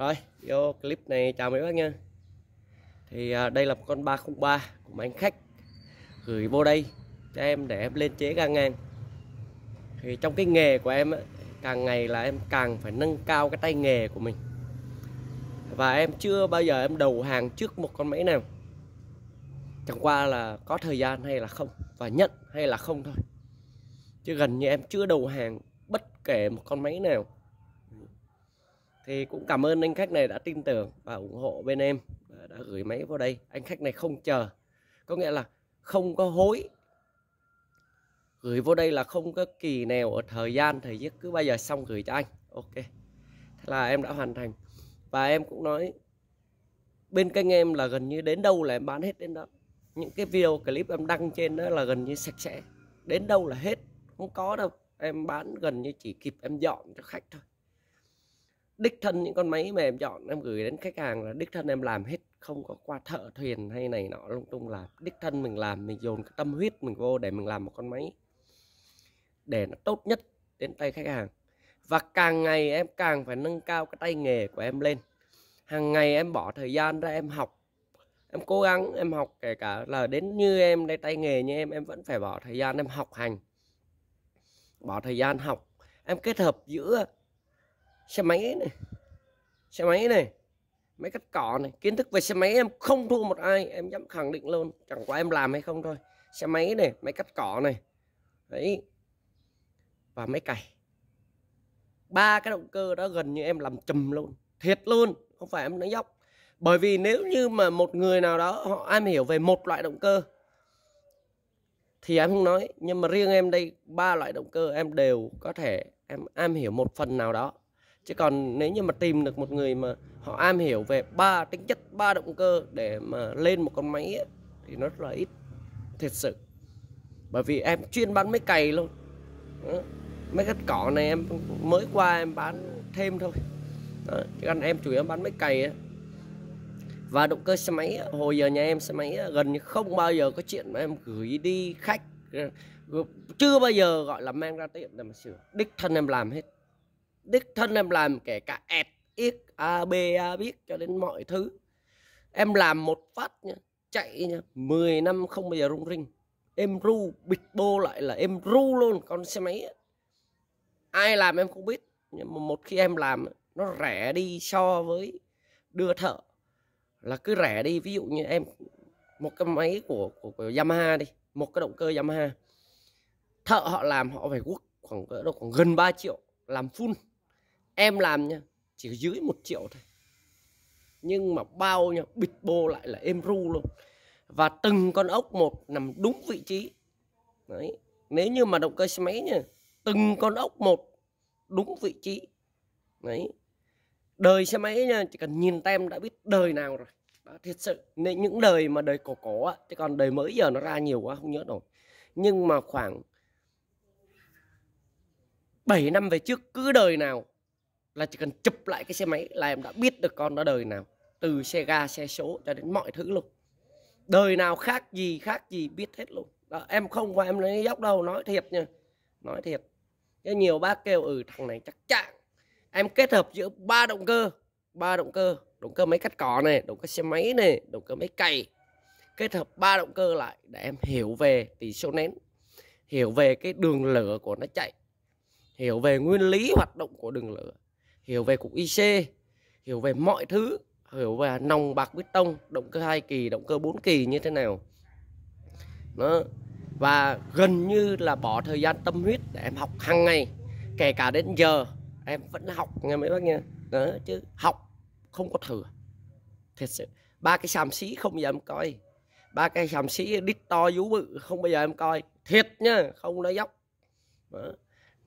Rồi, vô clip này chào mấy bác nha Thì à, đây là một con 303 của mấy anh khách Gửi vô đây cho em để em lên chế càng ngang Thì trong cái nghề của em á, càng ngày là em càng phải nâng cao cái tay nghề của mình Và em chưa bao giờ em đầu hàng trước một con máy nào Chẳng qua là có thời gian hay là không Và nhận hay là không thôi Chứ gần như em chưa đầu hàng bất kể một con máy nào thì cũng cảm ơn anh khách này đã tin tưởng và ủng hộ bên em đã gửi máy vào đây anh khách này không chờ có nghĩa là không có hối gửi vô đây là không có kỳ nào ở thời gian thời giấc cứ bao giờ xong gửi cho anh ok thế là em đã hoàn thành và em cũng nói bên kênh em là gần như đến đâu là em bán hết đến đó những cái video clip em đăng trên đó là gần như sạch sẽ đến đâu là hết không có đâu em bán gần như chỉ kịp em dọn cho khách thôi đích thân những con máy mà em chọn em gửi đến khách hàng là đích thân em làm hết không có qua thợ thuyền hay này nọ lung tung là đích thân mình làm mình dồn cái tâm huyết mình vô để mình làm một con máy để nó tốt nhất đến tay khách hàng và càng ngày em càng phải nâng cao cái tay nghề của em lên hàng ngày em bỏ thời gian ra em học em cố gắng em học kể cả là đến như em đây tay nghề như em em vẫn phải bỏ thời gian em học hành bỏ thời gian học em kết hợp giữa xe máy này xe máy này máy cắt cỏ này kiến thức về xe máy em không thua một ai em dám khẳng định luôn chẳng qua em làm hay không thôi xe máy này máy cắt cỏ này đấy và máy cày ba cái động cơ đó gần như em làm chùm luôn thiệt luôn không phải em nói dốc bởi vì nếu như mà một người nào đó họ am hiểu về một loại động cơ thì em không nói nhưng mà riêng em đây ba loại động cơ em đều có thể em am hiểu một phần nào đó chứ còn nếu như mà tìm được một người mà họ am hiểu về ba tính chất ba động cơ để mà lên một con máy ấy, thì nó rất là ít thật sự bởi vì em chuyên bán mấy cày luôn mấy cái cỏ này em mới qua em bán thêm thôi Đó. chứ còn em chủ yếu bán mấy cày ấy. và động cơ xe máy ấy, hồi giờ nhà em xe máy ấy, gần như không bao giờ có chuyện mà em gửi đi khách chưa bao giờ gọi là mang ra tiệm để mà sửa đích thân em làm hết đích thân em làm kể cả ẹt x a b a biết cho đến mọi thứ em làm một phát nha chạy nha 10 năm không bao giờ rung ring em ru bịch bô lại là em ru luôn con xe máy ấy. ai làm em không biết nhưng mà một khi em làm nó rẻ đi so với đưa thợ là cứ rẻ đi ví dụ như em một cái máy của, của, của Yamaha đi một cái động cơ Yamaha thợ họ làm họ phải quốc khoảng đâu khoảng gần 3 triệu làm full em làm nha chỉ dưới một triệu thôi nhưng mà bao nha bịt bô lại là êm ru luôn và từng con ốc một nằm đúng vị trí đấy nếu như mà động cơ xe máy nha từng con ốc một đúng vị trí đấy đời xe máy nha chỉ cần nhìn tem đã biết đời nào rồi đó, thiệt sự nên những đời mà đời cổ cổ á chứ còn đời mới giờ nó ra nhiều quá không nhớ nổi nhưng mà khoảng 7 năm về trước cứ đời nào là chỉ cần chụp lại cái xe máy là em đã biết được con nó đời nào từ xe ga xe số cho đến mọi thứ luôn đời nào khác gì khác gì biết hết luôn đó, em không và em lấy dốc đâu nói thiệt nha nói thiệt cái nhiều bác kêu ừ thằng này chắc chạng em kết hợp giữa ba động cơ ba động cơ động cơ máy cắt cỏ này động cơ xe máy này động cơ máy cày kết hợp ba động cơ lại để em hiểu về tỷ số nén hiểu về cái đường lửa của nó chạy hiểu về nguyên lý hoạt động của đường lửa hiểu về cục IC, hiểu về mọi thứ, hiểu về nòng bạc bít tông, động cơ hai kỳ, động cơ 4 kỳ như thế nào. Đó. Và gần như là bỏ thời gian tâm huyết để em học hàng ngày, kể cả đến giờ em vẫn học nghe mấy bác nghe. Đó, chứ học không có thừa. Thật sự ba cái xàm xí không bao giờ em coi ba cái xàm xí đít to vú bự không bao giờ em coi thiệt nha không nói dốc Đó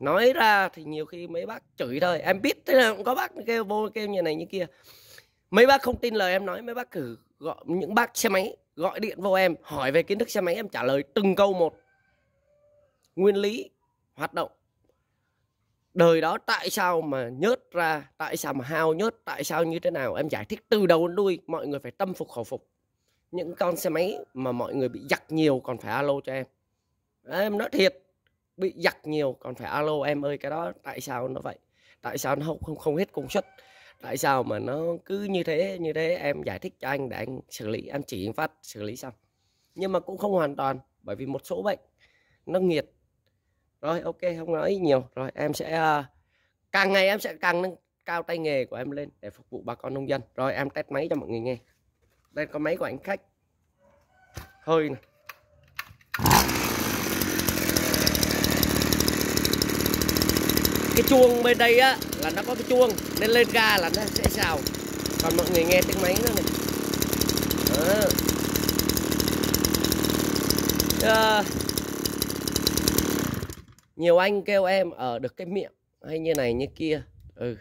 nói ra thì nhiều khi mấy bác chửi thôi em biết thế nào cũng có bác kêu vô kêu như này như kia mấy bác không tin lời em nói mấy bác cử gọi những bác xe máy gọi điện vô em hỏi về kiến thức xe máy em trả lời từng câu một nguyên lý hoạt động đời đó tại sao mà nhớt ra tại sao mà hao nhớt tại sao như thế nào em giải thích từ đầu đến đuôi mọi người phải tâm phục khẩu phục những con xe máy mà mọi người bị giặc nhiều còn phải alo cho em em nói thiệt bị giặc nhiều còn phải alo em ơi cái đó tại sao nó vậy tại sao nó không không không hết công suất tại sao mà nó cứ như thế như thế em giải thích cho anh để anh xử lý anh chỉ anh phát xử lý xong nhưng mà cũng không hoàn toàn bởi vì một số bệnh nó nghiệt rồi ok không nói nhiều rồi em sẽ uh, càng ngày em sẽ càng nâng cao tay nghề của em lên để phục vụ bà con nông dân rồi em test máy cho mọi người nghe đây có máy của anh khách hơi này cái chuông bên đây á là nó có cái chuông nên lên ga là nó sẽ xào còn mọi người nghe tiếng máy nữa này đó. À, nhiều anh kêu em ở được cái miệng hay như này như kia ừ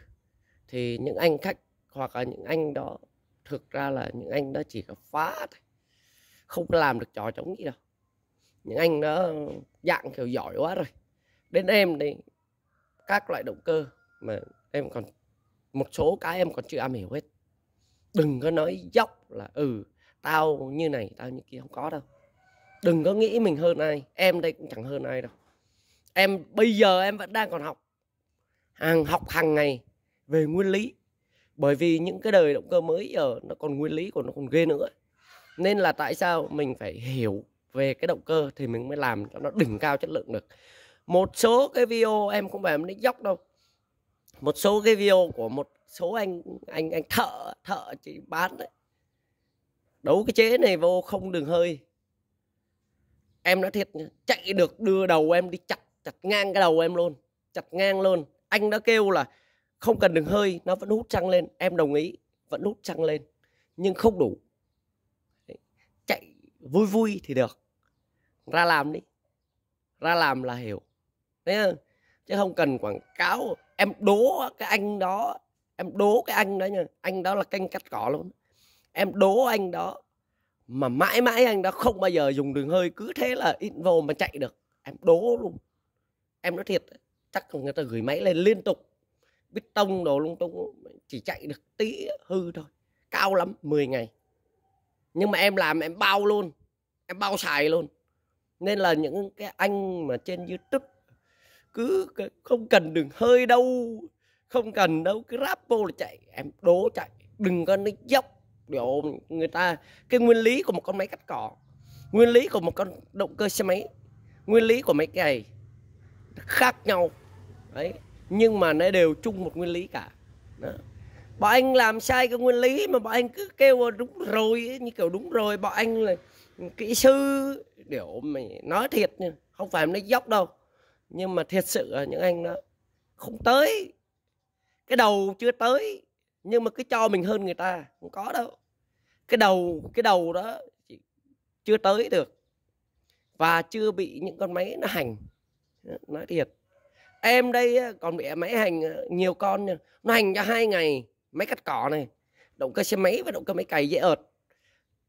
thì những anh khách hoặc là những anh đó thực ra là những anh đó chỉ có phá thôi không làm được trò chống gì đâu những anh đó dạng kiểu giỏi quá rồi đến em thì các loại động cơ mà em còn một số cái em còn chưa am hiểu hết đừng có nói dốc là ừ tao như này tao như kia không có đâu đừng có nghĩ mình hơn ai em đây cũng chẳng hơn ai đâu em bây giờ em vẫn đang còn học hàng học hàng ngày về nguyên lý bởi vì những cái đời động cơ mới giờ nó còn nguyên lý của nó còn ghê nữa nên là tại sao mình phải hiểu về cái động cơ thì mình mới làm cho nó đỉnh cao chất lượng được một số cái video em không phải em đánh dốc đâu một số cái video của một số anh anh anh thợ thợ chỉ bán đấy đấu cái chế này vô không đường hơi em đã thiệt chạy được đưa đầu em đi chặt chặt ngang cái đầu em luôn chặt ngang luôn anh đã kêu là không cần đường hơi nó vẫn hút xăng lên em đồng ý vẫn hút xăng lên nhưng không đủ chạy vui vui thì được ra làm đi ra làm là hiểu thấy không? chứ không cần quảng cáo em đố cái anh đó em đố cái anh đó nha anh đó là canh cắt cỏ luôn em đố anh đó mà mãi mãi anh đó không bao giờ dùng đường hơi cứ thế là in vô mà chạy được em đố luôn em nói thiệt chắc là người ta gửi máy lên liên tục bít tông đồ lung tung chỉ chạy được tí hư thôi cao lắm 10 ngày nhưng mà em làm em bao luôn em bao xài luôn nên là những cái anh mà trên youtube cứ không cần đường hơi đâu không cần đâu cứ ráp vô là chạy em đố chạy đừng có nó dốc điệu người ta cái nguyên lý của một con máy cắt cỏ nguyên lý của một con động cơ xe máy nguyên lý của máy cày khác nhau đấy nhưng mà nó đều chung một nguyên lý cả đó. bọn anh làm sai cái nguyên lý mà bọn anh cứ kêu đúng rồi như kiểu đúng rồi bọn anh là kỹ sư điệu mày nói thiệt nha không phải nó dốc đâu nhưng mà thiệt sự những anh đó không tới cái đầu chưa tới nhưng mà cứ cho mình hơn người ta không có đâu cái đầu cái đầu đó chưa tới được và chưa bị những con máy nó hành nói thiệt em đây còn bị máy hành ờ, nhiều con nha nó hành cho hai ngày máy cắt cỏ này động cơ xe máy và động cơ máy cày dễ ợt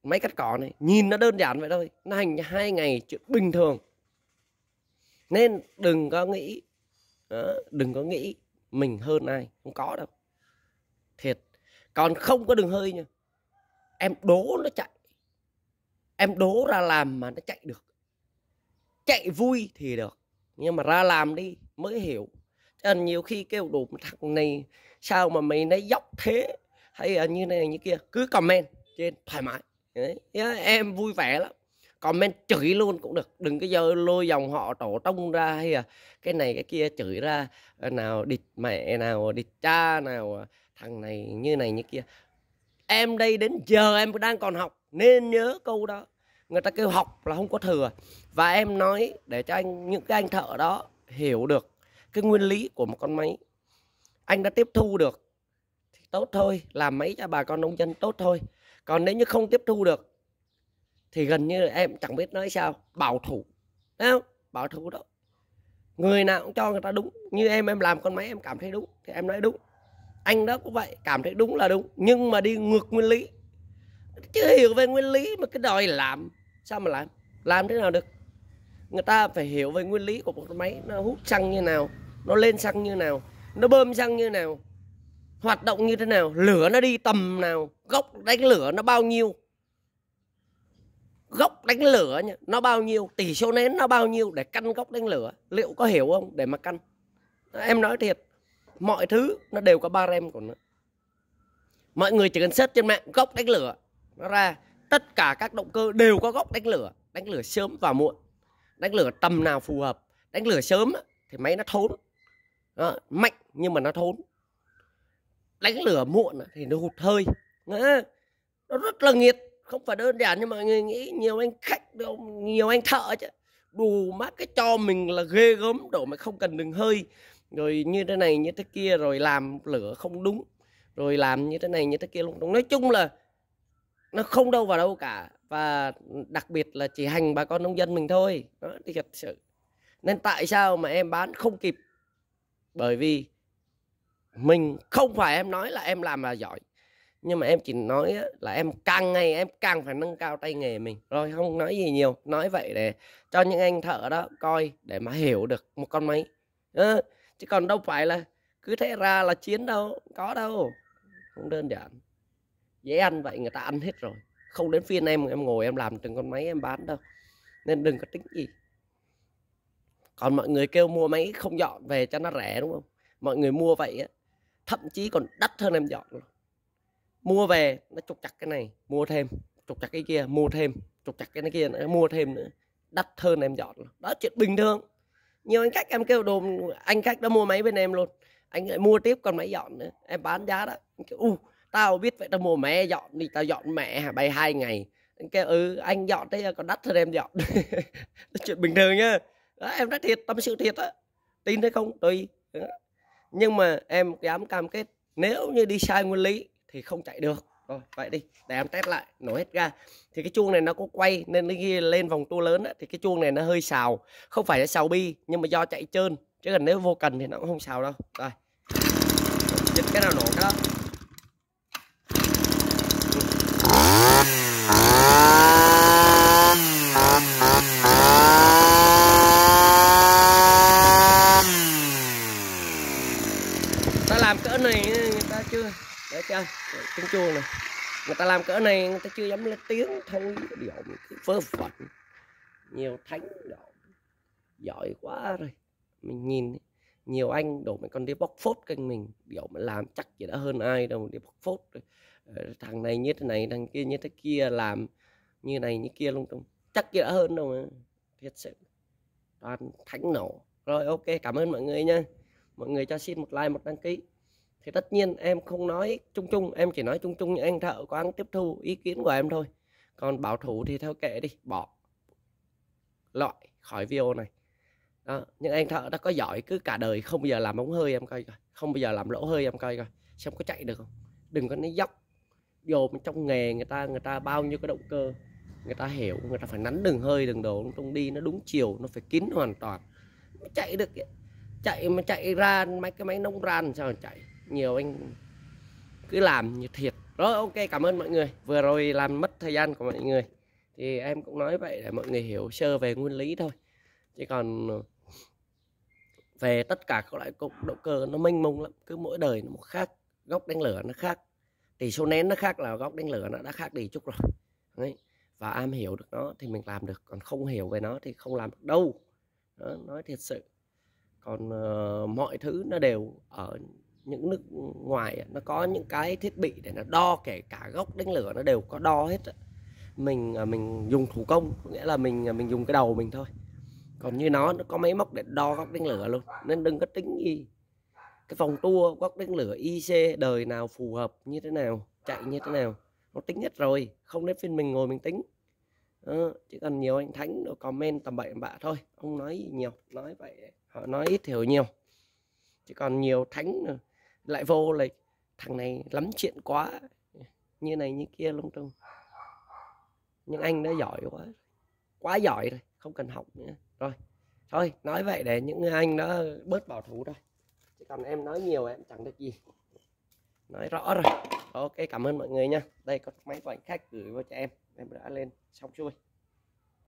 máy cắt cỏ này nhìn nó đơn giản vậy thôi nó hành cho hai ngày chuyện bình thường nên đừng có nghĩ đừng có nghĩ mình hơn ai không có đâu thiệt còn không có đường hơi nha em đố nó chạy em đố ra làm mà nó chạy được chạy vui thì được nhưng mà ra làm đi mới hiểu Chứ nhiều khi kêu đủ thằng này sao mà mày nó dốc thế hay là như này như kia cứ comment trên thoải mái Đấy. em vui vẻ lắm comment chửi luôn cũng được đừng cái giờ lôi dòng họ tổ tông ra hay là cái này cái kia chửi ra ờ, nào địt mẹ nào địt cha nào ờ, thằng này như này như kia em đây đến giờ em đang còn học nên nhớ câu đó người ta kêu học là không có thừa và em nói để cho anh những cái anh thợ đó hiểu được cái nguyên lý của một con máy anh đã tiếp thu được thì tốt thôi làm máy cho bà con nông dân tốt thôi còn nếu như không tiếp thu được thì gần như là em chẳng biết nói sao bảo thủ Đấy không? bảo thủ đó người nào cũng cho người ta đúng như em em làm con máy em cảm thấy đúng thì em nói đúng anh đó cũng vậy cảm thấy đúng là đúng nhưng mà đi ngược nguyên lý chưa hiểu về nguyên lý mà cái đòi làm sao mà làm làm thế nào được người ta phải hiểu về nguyên lý của một con máy nó hút xăng như nào nó lên xăng như nào nó bơm xăng như nào hoạt động như thế nào lửa nó đi tầm nào gốc đánh lửa nó bao nhiêu gốc đánh lửa nhá, nó bao nhiêu tỷ số nến nó bao nhiêu để căn gốc đánh lửa liệu có hiểu không để mà căn em nói thiệt mọi thứ nó đều có ba rem của nó mọi người chỉ cần search trên mạng gốc đánh lửa nó ra tất cả các động cơ đều có gốc đánh lửa đánh lửa sớm và muộn đánh lửa tầm nào phù hợp đánh lửa sớm thì máy nó thốn đó, mạnh nhưng mà nó thốn đánh lửa muộn thì nó hụt hơi nó rất là nghiệt không phải đơn giản như mọi người nghĩ nhiều anh khách đâu nhiều anh thợ chứ đủ mắt cái cho mình là ghê gớm đổ mà không cần đường hơi rồi như thế này như thế kia rồi làm lửa không đúng rồi làm như thế này như thế kia luôn nói chung là nó không đâu vào đâu cả và đặc biệt là chỉ hành bà con nông dân mình thôi đó thì thật sự nên tại sao mà em bán không kịp bởi vì mình không phải em nói là em làm là giỏi nhưng mà em chỉ nói là em càng ngày em càng phải nâng cao tay nghề mình rồi không nói gì nhiều nói vậy để cho những anh thợ đó coi để mà hiểu được một con máy à, chứ còn đâu phải là cứ thế ra là chiến đâu có đâu không đơn giản dễ ăn vậy người ta ăn hết rồi không đến phiên em em ngồi em làm từng con máy em bán đâu nên đừng có tính gì còn mọi người kêu mua máy không dọn về cho nó rẻ đúng không mọi người mua vậy á thậm chí còn đắt hơn em dọn rồi mua về nó trục chặt cái này mua thêm trục chặt cái kia mua thêm trục chặt cái này kia nữa, mua thêm nữa đắt hơn em dọn đó chuyện bình thường nhiều anh khách em kêu đồ anh khách đã mua máy bên em luôn anh lại mua tiếp còn máy dọn nữa em bán giá đó anh kêu u tao biết vậy tao mua mẹ dọn thì tao dọn mẹ bay hai ngày anh kêu ừ anh dọn thế còn đắt hơn em dọn đó chuyện bình thường nhá đó, em nói thiệt tâm sự thiệt á tin hay không tùy nhưng mà em dám cam kết nếu như đi sai nguyên lý thì không chạy được rồi vậy đi để em test lại nổ hết ga thì cái chuông này nó có quay nên khi lên vòng tua lớn á, thì cái chuông này nó hơi xào không phải là xào bi nhưng mà do chạy trơn chứ còn nếu vô cần thì nó cũng không xào đâu rồi dịch cái nào nổ cái đó chơi tiếng chuông này người ta làm cỡ này người ta chưa dám lên tiếng thôi điệu vớ vẩn nhiều thánh đổ giỏi quá rồi mình nhìn nhiều anh đổ mấy con đi bóc phốt kênh mình điệu mà làm chắc gì đã hơn ai đâu đi bóc phốt ờ, thằng này như thế này thằng kia như thế kia làm như này như kia luôn chắc gì đã hơn đâu mà thiệt sự toàn thánh nổ rồi ok cảm ơn mọi người nha mọi người cho xin một like một đăng ký thì tất nhiên em không nói chung chung em chỉ nói chung chung anh thợ có ăn tiếp thu ý kiến của em thôi còn bảo thủ thì theo kệ đi bỏ loại khỏi video này đó. nhưng anh thợ đã có giỏi cứ cả đời không bao giờ làm ống hơi em coi coi không bao giờ làm lỗ hơi em coi coi xem có chạy được không đừng có nói dốc vô trong nghề người ta người ta bao nhiêu cái động cơ người ta hiểu người ta phải nắn đường hơi đường đồ trong đi nó đúng chiều nó phải kín hoàn toàn chạy được chạy mà chạy ra mấy cái máy nông ran sao mà chạy nhiều anh cứ làm như thiệt Rồi ok cảm ơn mọi người vừa rồi làm mất thời gian của mọi người thì em cũng nói vậy để mọi người hiểu sơ về nguyên lý thôi chứ còn về tất cả các loại cục động cơ nó mênh mông lắm cứ mỗi đời nó một khác góc đánh lửa nó khác tỷ số nén nó khác là góc đánh lửa nó đã khác đi chút rồi Đấy. và am hiểu được nó thì mình làm được còn không hiểu về nó thì không làm được đâu đó, nói thiệt sự còn uh, mọi thứ nó đều ở những nước ngoài nó có những cái thiết bị để nó đo kể cả gốc đánh lửa nó đều có đo hết mình à, mình dùng thủ công nghĩa là mình à, mình dùng cái đầu mình thôi còn như nó nó có máy móc để đo góc đánh lửa luôn nên đừng có tính gì cái phòng tua góc đánh lửa IC đời nào phù hợp như thế nào chạy như thế nào nó tính hết rồi không đến phiên mình ngồi mình tính à, chứ còn nhiều anh thánh nó comment tầm bậy bạ thôi không nói gì nhiều nói vậy họ nói ít hiểu nhiều chỉ còn nhiều thánh nữa lại vô là thằng này lắm chuyện quá như này như kia lung tung nhưng anh đã giỏi quá quá giỏi rồi không cần học nữa rồi thôi nói vậy để những anh đó bớt bảo thủ thôi chứ còn em nói nhiều em chẳng được gì nói rõ rồi ok cảm ơn mọi người nha đây có máy của anh khách gửi vào cho em em đã lên xong xuôi